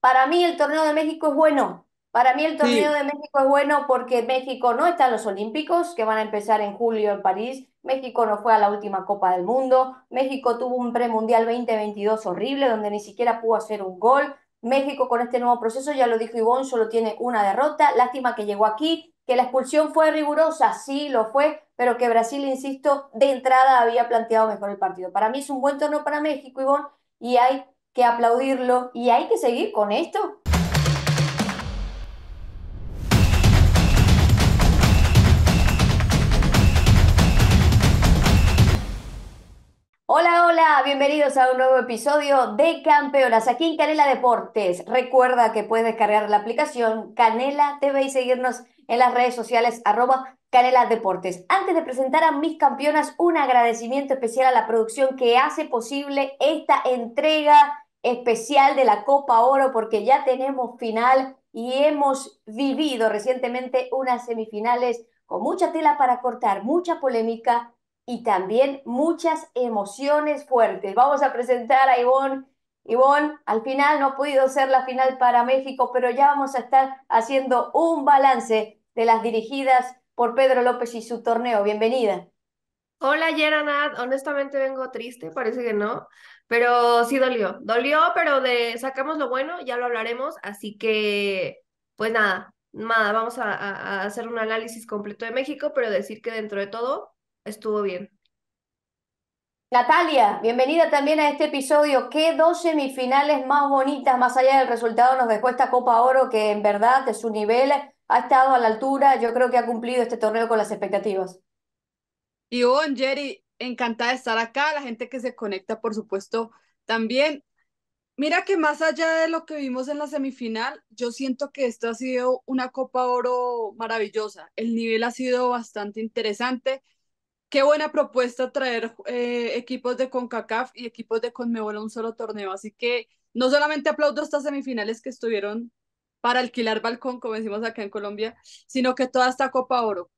Para mí el torneo de México es bueno. Para mí el torneo de México es bueno porque México no está en los Olímpicos, que van a empezar en julio en París. México no fue a la última Copa del Mundo. México tuvo un premundial 2022 horrible donde ni siquiera pudo hacer un gol. México con este nuevo proceso, ya lo dijo Ivonne, solo tiene una derrota. Lástima que llegó aquí, que la expulsión fue rigurosa, sí lo fue, pero que Brasil, insisto, de entrada había planteado mejor el partido. Para mí es un buen torneo para México, Ivonne, y hay que aplaudirlo y hay que seguir con esto. Hola, hola, bienvenidos a un nuevo episodio de Campeonas aquí en Canela Deportes. Recuerda que puedes descargar la aplicación Canela TV y seguirnos en las redes sociales arroba Canela Deportes. Antes de presentar a mis campeonas, un agradecimiento especial a la producción que hace posible esta entrega especial de la Copa Oro porque ya tenemos final y hemos vivido recientemente unas semifinales con mucha tela para cortar, mucha polémica y también muchas emociones fuertes. Vamos a presentar a Ivonne. Ivonne, al final no ha podido ser la final para México, pero ya vamos a estar haciendo un balance de las dirigidas por Pedro López y su torneo. Bienvenida. Hola Yeranat, honestamente vengo triste, parece que no, pero sí dolió, dolió, pero de sacamos lo bueno, ya lo hablaremos, así que pues nada, nada, vamos a, a hacer un análisis completo de México, pero decir que dentro de todo estuvo bien. Natalia, bienvenida también a este episodio. ¿Qué dos semifinales más bonitas, más allá del resultado, nos dejó esta Copa Oro que en verdad de su nivel ha estado a la altura? Yo creo que ha cumplido este torneo con las expectativas. Y Jerry, oh, encantada de estar acá, la gente que se conecta, por supuesto, también. Mira que más allá de lo que vimos en la semifinal, yo siento que esto ha sido una Copa Oro maravillosa. El nivel ha sido bastante interesante. Qué buena propuesta traer eh, equipos de CONCACAF y equipos de CONMEBOL a un solo torneo. Así que no solamente aplaudo estas semifinales que estuvieron para alquilar balcón, como decimos acá en Colombia, sino que toda esta Copa Oro.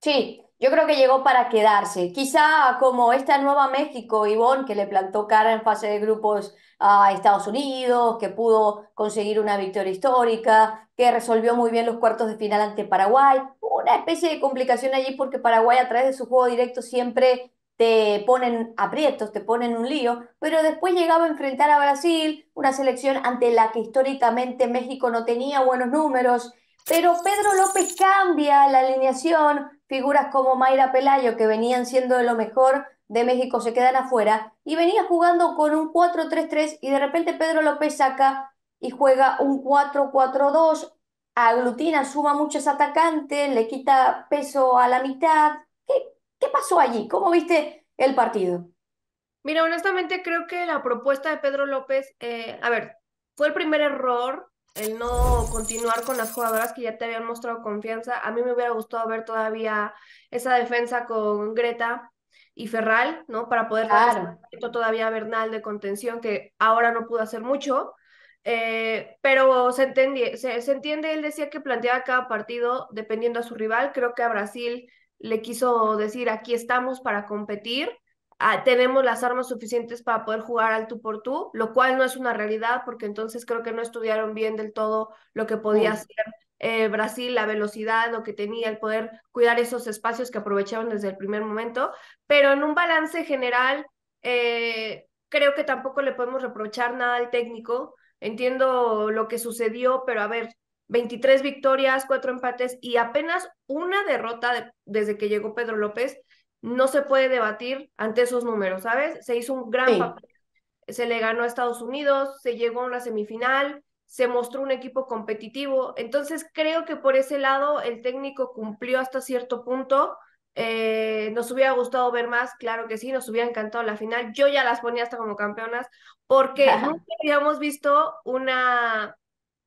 Sí, yo creo que llegó para quedarse. Quizá como esta nueva México, Ivonne, que le plantó cara en fase de grupos a Estados Unidos, que pudo conseguir una victoria histórica, que resolvió muy bien los cuartos de final ante Paraguay. Una especie de complicación allí porque Paraguay a través de su juego directo siempre te ponen aprietos, te ponen un lío, pero después llegaba a enfrentar a Brasil, una selección ante la que históricamente México no tenía buenos números, pero Pedro López cambia la alineación, figuras como Mayra Pelayo, que venían siendo de lo mejor de México, se quedan afuera, y venía jugando con un 4-3-3 y de repente Pedro López saca y juega un 4-4-2, aglutina, suma muchos atacantes, le quita peso a la mitad. ¿Qué, pasó allí? ¿Cómo viste el partido? Mira, honestamente creo que la propuesta de Pedro López, eh, a ver, fue el primer error el no continuar con las jugadoras que ya te habían mostrado confianza. A mí me hubiera gustado ver todavía esa defensa con Greta y Ferral, ¿no? Para poder claro. todavía Bernal de contención, que ahora no pudo hacer mucho. Eh, pero se, se, se entiende, él decía que planteaba cada partido dependiendo a su rival. Creo que a Brasil le quiso decir, aquí estamos para competir Ah, tenemos las armas suficientes para poder jugar al tú por tú, lo cual no es una realidad porque entonces creo que no estudiaron bien del todo lo que podía hacer eh, Brasil, la velocidad, lo que tenía, el poder cuidar esos espacios que aprovecharon desde el primer momento, pero en un balance general, eh, creo que tampoco le podemos reprochar nada al técnico. Entiendo lo que sucedió, pero a ver, 23 victorias, 4 empates y apenas una derrota desde que llegó Pedro López no se puede debatir ante esos números, ¿sabes? Se hizo un gran papel, se le ganó a Estados Unidos, se llegó a una semifinal, se mostró un equipo competitivo, entonces creo que por ese lado el técnico cumplió hasta cierto punto. Eh, nos hubiera gustado ver más, claro que sí, nos hubiera encantado la final. Yo ya las ponía hasta como campeonas porque nunca habíamos visto una,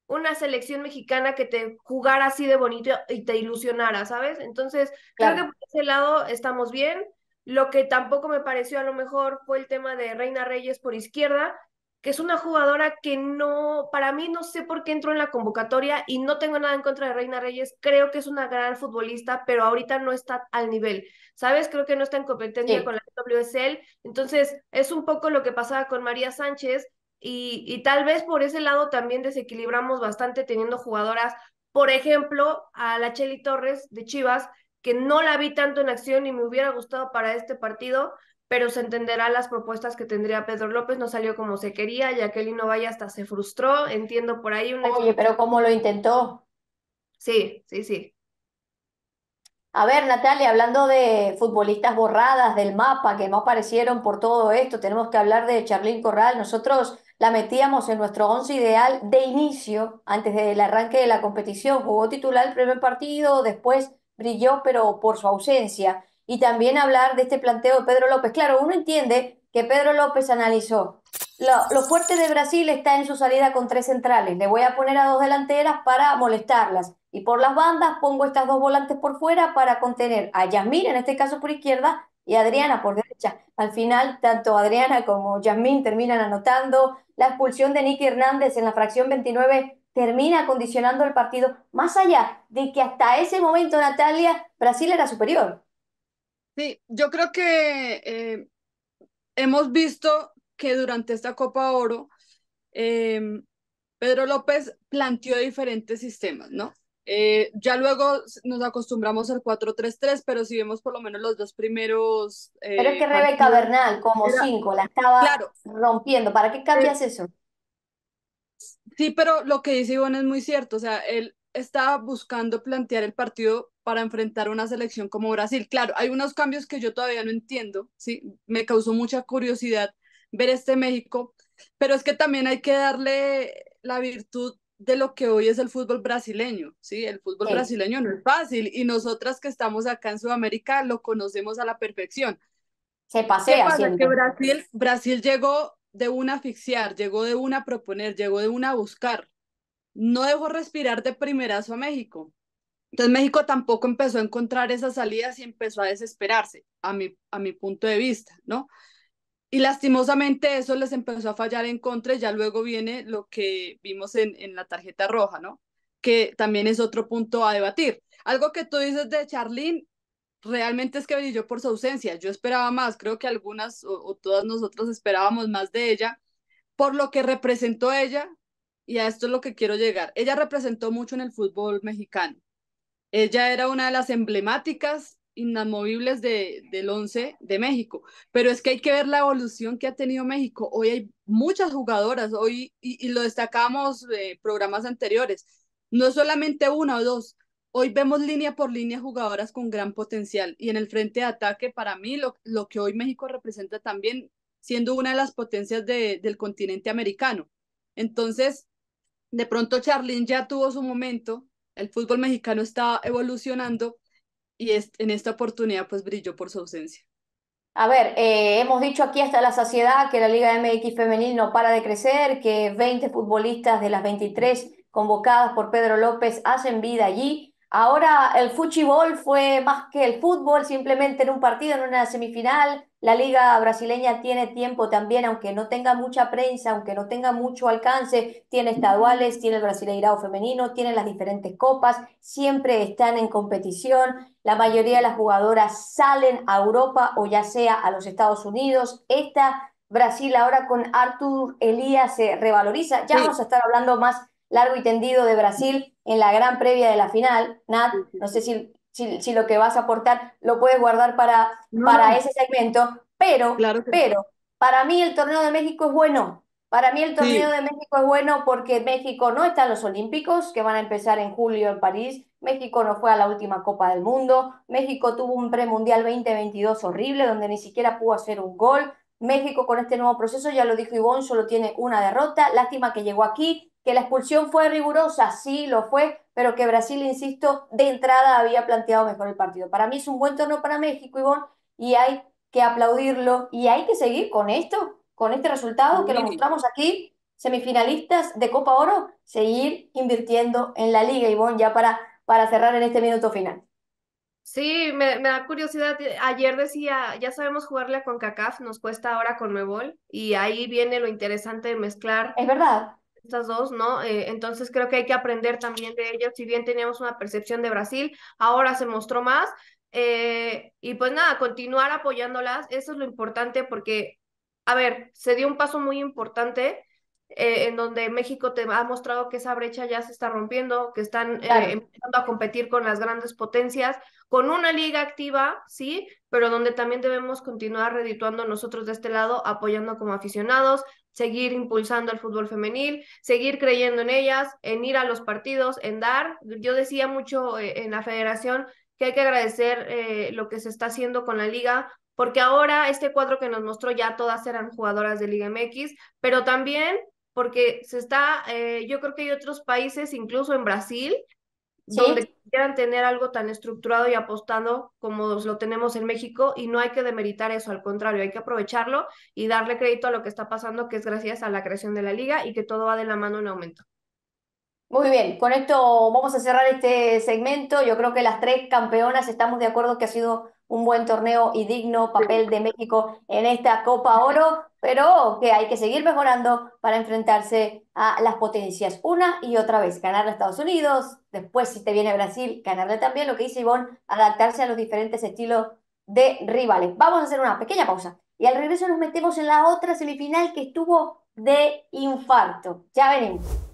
una selección mexicana que te jugara así de bonito y te ilusionara, ¿sabes? Entonces, claro. creo que por ese lado estamos bien. Lo que tampoco me pareció a lo mejor fue el tema de Reina Reyes por izquierda, que es una jugadora que no, para mí no sé por qué entró en la convocatoria y no tengo nada en contra de Reina Reyes, creo que es una gran futbolista, pero ahorita no está al nivel, ¿sabes? Creo que no está en competencia con la WSL, entonces es un poco lo que pasaba con María Sánchez, y, tal vez por ese lado también desequilibramos bastante teniendo jugadoras, por ejemplo, a la Cheli Torres de Chivas, que no la vi tanto en acción y me hubiera gustado para este partido, pero se entenderá las propuestas que tendría Pedro López, no salió como se quería, Jacqueline no vaya hasta se frustró, entiendo por ahí una... Oye, pero ¿cómo lo intentó? Sí, sí, sí. A ver, Natalia, hablando de futbolistas borradas del mapa que no aparecieron por todo esto, tenemos que hablar de Charlín Corral. Nosotros la metíamos en nuestro once ideal de inicio, antes del arranque de la competición. Jugó titular el primer partido, después brilló, pero por su ausencia. Y también hablar de este planteo de Pedro López. Claro, uno entiende que Pedro López analizó. Lo, fuertes fuerte de Brasil está en su salida con tres centrales. Le voy a poner a dos delanteras para molestarlas. Y por las bandas pongo estas dos volantes por fuera para contener a Yasmín, en este caso por izquierda, y a Adriana por derecha al final, tanto Adriana como Yasmín terminan anotando. La expulsión de Nicky Hernández en la fracción 29 termina condicionando el partido, más allá de que hasta ese momento, Natalia, Brasil era superior. Sí, yo creo que eh, hemos visto que durante esta Copa Oro, eh, Pedro López planteó diferentes sistemas, ¿no? Eh, ya luego nos acostumbramos al 4-3-3, pero si vemos por lo menos los dos primeros... Eh, pero es que Rebeca Bernal, como 5, la estaba rompiendo. ¿Para qué cambias eh, eso? Sí, pero lo que dice Ivonne es muy cierto. O sea, él estaba buscando plantear el partido para enfrentar una selección como Brasil. Claro, hay unos cambios que yo todavía no entiendo, ¿sí? Me causó mucha curiosidad ver este México, pero es que también hay que darle la virtud de lo que hoy es el fútbol brasileño, ¿sí? El fútbol brasileño no es fácil y nosotras que estamos acá en Sudamérica lo conocemos a la perfección. Se pasea. ¿Qué Que Brasil, Brasil llegó de una asfixiar, llegó de una proponer, llegó de una buscar. No dejó respirar de primerazo a México. Entonces México tampoco empezó a encontrar esas salidas y empezó a desesperarse, a mi, a mi punto de vista, ¿no? Y lastimosamente eso les empezó a fallar en contra y ya luego viene lo que vimos en, en la tarjeta roja, ¿no? Que también es otro punto a debatir. Algo que tú dices de Charlene, realmente es que yo por su ausencia. Yo esperaba más, creo que algunas o, o todas nosotras esperábamos más de ella, por lo que representó ella, y a esto es lo que quiero llegar. Ella representó mucho en el fútbol mexicano. Ella era una de las emblemáticas inamovibles de, del 11 de México. Pero es que hay que ver la evolución que ha tenido México. Hoy hay muchas jugadoras, hoy, y, lo destacamos en programas anteriores, no solamente una o dos. Hoy vemos línea por línea jugadoras con gran potencial y en el frente de ataque, para mí, lo, lo que hoy México representa también, siendo una de las potencias del continente americano. Entonces, de pronto Charlín ya tuvo su momento, el fútbol mexicano está evolucionando, y en esta oportunidad pues brilló por su ausencia. A ver, eh, hemos dicho aquí hasta la saciedad que la Liga MX femenil no para de crecer, que 20 futbolistas de las 23 convocadas por Pedro López hacen vida allí. Ahora el fútbol fue más que el fútbol, simplemente en un partido, en una semifinal. La liga brasileña tiene tiempo también, aunque no tenga mucha prensa, aunque no tenga mucho alcance, tiene estaduales, tiene el brasileirado femenino, tiene las diferentes copas, siempre están en competición. La mayoría de las jugadoras salen a Europa o ya sea a los Estados Unidos. Esta Brasil ahora con Arthur Elías se revaloriza. Ya vamos a estar hablando más largo y tendido de Brasil en la gran previa de la final. Nat, no sé si, si, lo que vas a aportar lo puedes guardar para, para ese segmento, pero, pero para mí el torneo de México es bueno. Para mí el torneo de México es bueno porque México no está en los Olímpicos, que van a empezar en julio en París. México no fue a la última Copa del Mundo. México tuvo un premundial 2022 horrible, donde ni siquiera pudo hacer un gol. México con este nuevo proceso, ya lo dijo Ivonne, solo tiene una derrota. Lástima que llegó aquí, que la expulsión fue rigurosa, sí, lo fue, pero que Brasil, insisto, de entrada había planteado mejor el partido. Para mí es un buen torneo para México, Ivonne, y hay que aplaudirlo y hay que seguir con esto, con este resultado que lo mostramos aquí, semifinalistas de Copa Oro, seguir invirtiendo en la liga, Ivonne, ya para, para cerrar en este minuto final. Sí, me, da curiosidad. Ayer decía, ya sabemos jugarle con CONCACAF, nos cuesta ahora con Mebol y ahí viene lo interesante de mezclar. Es verdad estas dos, ¿no? Eh, entonces creo que hay que aprender también de ellos. Si bien teníamos una percepción de Brasil, ahora se mostró más. Eh, y pues nada, continuar apoyándolas, eso es lo importante porque, a ver, se dio un paso muy importante eh, en donde México te ha mostrado que esa brecha ya se está rompiendo, que están empezando a competir con las grandes potencias, con una liga activa, sí, pero donde también debemos continuar redituando nosotros de este lado, apoyando como aficionados, seguir impulsando el fútbol femenil, seguir creyendo en ellas, en ir a los partidos, en dar. Yo decía mucho eh, en la federación que hay que agradecer eh, lo que se está haciendo con la liga, porque ahora este cuadro que nos mostró ya todas eran jugadoras de Liga MX, pero también porque se está, eh, yo creo que hay otros países, incluso en Brasil, donde quieran tener algo tan estructurado y apostado como lo tenemos en México y no hay que demeritar eso, al contrario, hay que aprovecharlo y darle crédito a lo que está pasando, que es gracias a la creación de la liga y que todo va de la mano en aumento. Muy bien, con esto vamos a cerrar este segmento. Yo creo que las tres campeonas estamos de acuerdo que ha sido un buen torneo y digno papel de México en esta Copa Oro, pero que hay que seguir mejorando para enfrentarse a las potencias una y otra vez, ganar a Estados Unidos, después si te viene Brasil, ganarle también lo que dice Ivonne, adaptarse a los diferentes estilos de rivales. Vamos a hacer una pequeña pausa y al regreso nos metemos en la otra semifinal que estuvo de infarto. Ya venimos.